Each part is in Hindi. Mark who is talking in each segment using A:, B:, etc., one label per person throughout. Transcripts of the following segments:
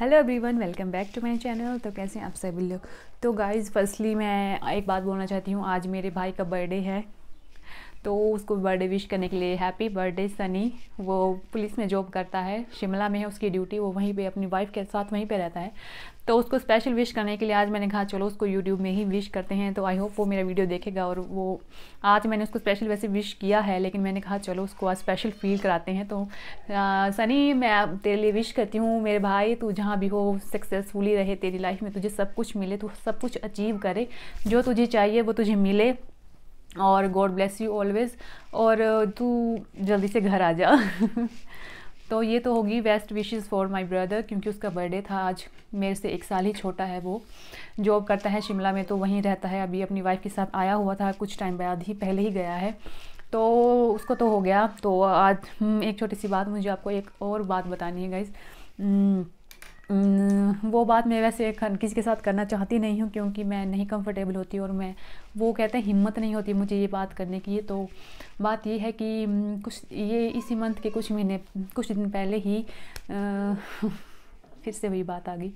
A: hello everyone welcome back to my channel तो कैसे हैं आप सभी लोग तो गाइज़ फर्स्टली मैं एक बात बोलना चाहती हूँ आज मेरे भाई का बर्थडे है तो उसको बर्थडे विश करने के लिए हैप्पी बर्थडे सनी वो पुलिस में जॉब करता है शिमला में है उसकी ड्यूटी वो वहीं पे अपनी वाइफ के साथ वहीं पे रहता है तो उसको स्पेशल विश करने के लिए आज मैंने कहा चलो उसको यूट्यूब में ही विश करते हैं तो आई होप वो मेरा वीडियो देखेगा और वो आज मैंने उसको स्पेशल वैसे विश किया है लेकिन मैंने कहा चलो उसको आज स्पेशल फील कराते हैं तो आ, सनी मैं तेरे लिए विश करती हूँ मेरे भाई तू जहाँ भी हो सक्सेसफुली रहे तेरी लाइफ में तुझे सब कुछ मिले तू सब कुछ अचीव करे जो तुझे चाहिए वो तुझे मिले और गॉड ब्लेस यू ऑलवेज़ और तू जल्दी से घर आ जा तो ये तो होगी best wishes for my brother क्योंकि उसका बर्थडे था आज मेरे से एक साल ही छोटा है वो जॉब करता है शिमला में तो वहीं रहता है अभी अपनी वाइफ के साथ आया हुआ था कुछ टाइम बाद ही पहले ही गया है तो उसको तो हो गया तो आज हम्म, एक छोटी सी बात मुझे आपको एक और बात बतानी है गाइज़ हम्म, वो बात मैं वैसे किसी के साथ करना चाहती नहीं हूँ क्योंकि मैं नहीं कंफर्टेबल होती और मैं वो कहते हैं हिम्मत नहीं होती मुझे ये बात करने की तो बात ये है कि हम्म, कुछ ये इसी मंथ के कुछ महीने कुछ दिन पहले ही आ, फिर से वही बात आ गई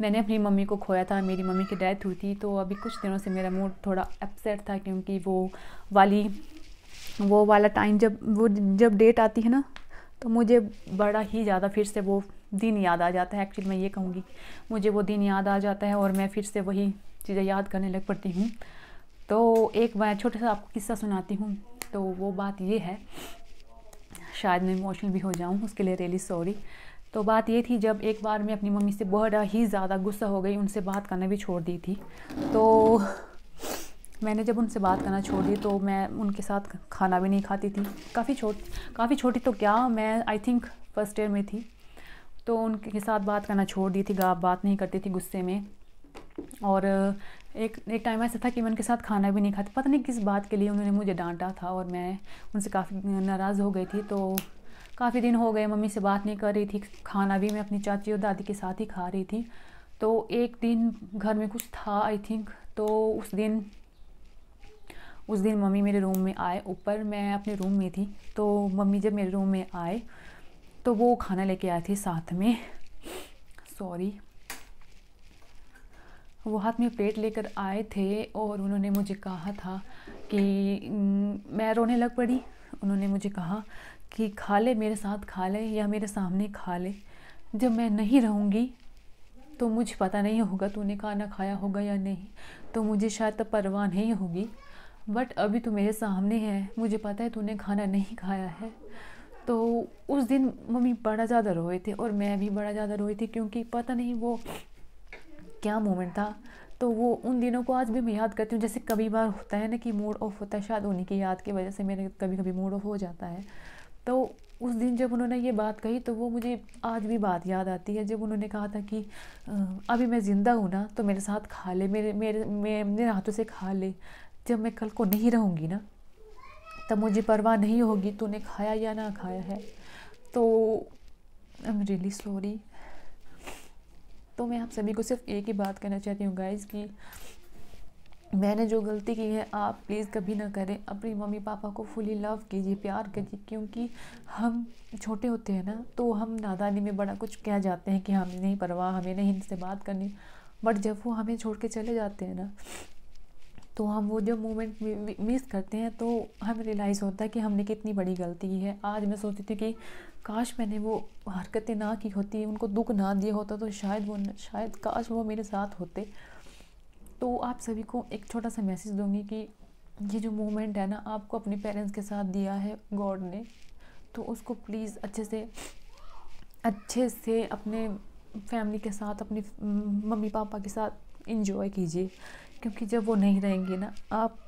A: मैंने अपनी मम्मी को खोया था मेरी मम्मी की डेथ हुई थी तो अभी कुछ दिनों से मेरा मूड थोड़ा अपसेट था क्योंकि वो वाली वो वाला टाइम जब वो जब डेट आती है ना तो मुझे बड़ा ही ज़्यादा फिर से वो दिन याद आ जाता है एक्चुअली मैं ये कहूँगी मुझे वो दिन याद आ जाता है और मैं फिर से वही चीज़ें याद करने लग पड़ती हूँ तो एक मैं छोटा सा आपको किस्सा सुनाती हूँ तो वो बात ये है शायद मैं इमोशनल भी हो जाऊँ उसके लिए रेली सॉरी तो बात ये थी जब एक बार मैं अपनी मम्मी से बहुत ही ज़्यादा गुस्सा हो गई उनसे बात करना भी छोड़ दी थी तो मैंने जब उनसे बात करना छोड़ दी तो मैं उनके साथ खाना भी नहीं खाती थी काफ़ी छोट काफ़ी छोटी तो क्या मैं आई थिंक फर्स्ट ईयर में थी तो उनके साथ बात करना छोड़ दी थी आप बात नहीं करती थी गुस्से में और एक एक टाइम ऐसा था कि मैं उनके साथ खाना भी नहीं खाती पता नहीं किस बात के लिए उन्होंने मुझे डांटा था और मैं उनसे काफ़ी नाराज़ हो गई थी तो काफ़ी दिन हो गए मम्मी से बात नहीं कर रही थी खाना भी मैं अपनी चाची और दादी के साथ ही खा रही थी तो एक दिन घर में कुछ था आई थिंक तो उस दिन उस दिन मम्मी मेरे रूम में आए ऊपर मैं अपने रूम में थी तो मम्मी जब मेरे रूम में आए तो वो खाना लेके आई थी साथ में सॉरी वो हाथ में प्लेट लेकर आए थे और उन्होंने मुझे कहा था कि मैं रोने लग पड़ी उन्होंने मुझे कहा कि खा ले मेरे साथ खा ले या मेरे सामने खा ले जब मैं नहीं रहूँगी तो मुझे पता नहीं होगा तूने खाना खाया होगा या नहीं तो मुझे शायद तब परवाह नहीं होगी बट अभी तो मेरे सामने है मुझे पता है तूने खाना नहीं खाया है तो उस दिन मम्मी बड़ा ज़्यादा रोए थे और मैं भी बड़ा ज़्यादा रोई थी क्योंकि पता नहीं वो क्या मोमेंट था तो वो उन दिनों को आज भी मैं याद करती हूँ जैसे कभी बार होता है ना कि मूड ऑफ होता है शायद उन्हीं की याद की वजह से मेरे कभी कभी मूड ऑफ हो जाता है तो उस दिन जब उन्होंने ये बात कही तो वो मुझे आज भी बात याद आती है जब उन्होंने कहा था कि अभी मैं ज़िंदा हूँ ना तो मेरे साथ खा ले मेरे मेरे मेरे हाथों से खा ले जब मैं कल को नहीं रहूँगी ना तब मुझे परवाह नहीं होगी तूने खाया या ना खाया है तो आई एम रियली सॉरी तो मैं आप सभी को सिर्फ एक ही बात कहना चाहती हूँ गाइज़ कि मैंने जो गलती की है आप प्लीज़ कभी ना करें अपनी मम्मी पापा को फुली लव कीजिए प्यार कीजिए क्योंकि हम छोटे होते हैं ना तो हम नादानी में बड़ा कुछ कह जाते हैं कि हमें नहीं परवाह हमें नहीं इनसे बात करनी बट जब वो हमें छोड़ के चले जाते हैं ना तो हम वो जो मोमेंट मिस करते हैं तो हमें रियलाइज़ होता है कि हमने कितनी बड़ी गलती की है आज मैं सोचती थी कि काश मैंने वो हरकतें ना की होती उनको दुख ना दिया होता तो शायद वो शायद काश वो मेरे साथ होते तो आप सभी को एक छोटा सा मैसेज दूंगी कि ये जो मोमेंट है ना आपको अपने पेरेंट्स के साथ दिया है गॉड ने तो उसको प्लीज़ अच्छे से अच्छे से अपने फैमिली के साथ अपनी मम्मी पापा के साथ इंजॉय कीजिए क्योंकि जब वो नहीं रहेंगे ना आप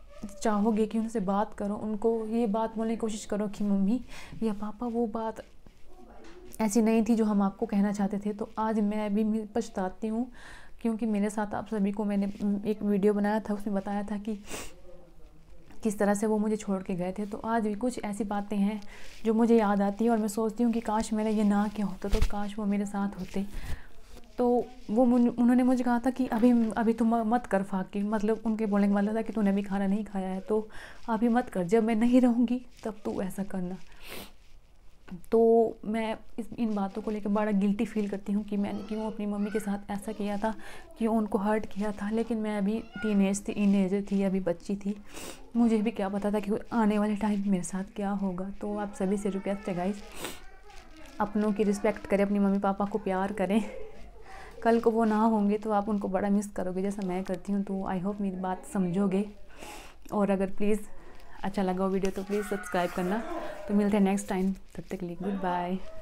A: चाहोगे कि उनसे बात करो उनको ये बात बोलने की कोशिश करो कि मम्मी या पापा वो बात ऐसी नहीं थी जो हम आपको कहना चाहते थे तो आज मैं भी पछताती हूँ क्योंकि मेरे साथ आप सभी को मैंने एक वीडियो बनाया था उसमें बताया था कि किस तरह से वो मुझे छोड़ के गए थे तो आज भी कुछ ऐसी बातें हैं जो मुझे याद आती हैं और मैं सोचती हूँ कि काश मेरा ये ना क्या होता तो काश वो मेरे साथ होते तो वो उन्होंने मुझे कहा था कि अभी अभी तुम मत कर फाकी मतलब उनके बोलने वाला मतलब था कि तूने अभी खाना नहीं खाया है तो अभी मत कर जब मैं नहीं रहूँगी तब तू ऐसा करना तो मैं इस इन बातों को लेकर बड़ा गिल्टी फील करती हूँ कि मैंने क्यों अपनी मम्मी के साथ ऐसा किया था क्यों उनको हर्ट किया था लेकिन मैं अभी एज थी इनेजर थी अभी बच्ची थी मुझे भी क्या पता था कि आने वाले टाइम मेरे साथ क्या होगा तो आप सभी से रिक्वेस्ट है गाइस अपनों की रिस्पेक्ट करें अपनी मम्मी पापा को प्यार करें कल को वो ना होंगे तो आप उनको बड़ा मिस करोगे जैसा मैं करती हूँ तो आई होप मेरी बात समझोगे और अगर प्लीज़ अच्छा लगा हो वीडियो तो प्लीज़ सब्सक्राइब करना तो मिलते हैं नेक्स्ट टाइम तब तक के लिए गुड बाय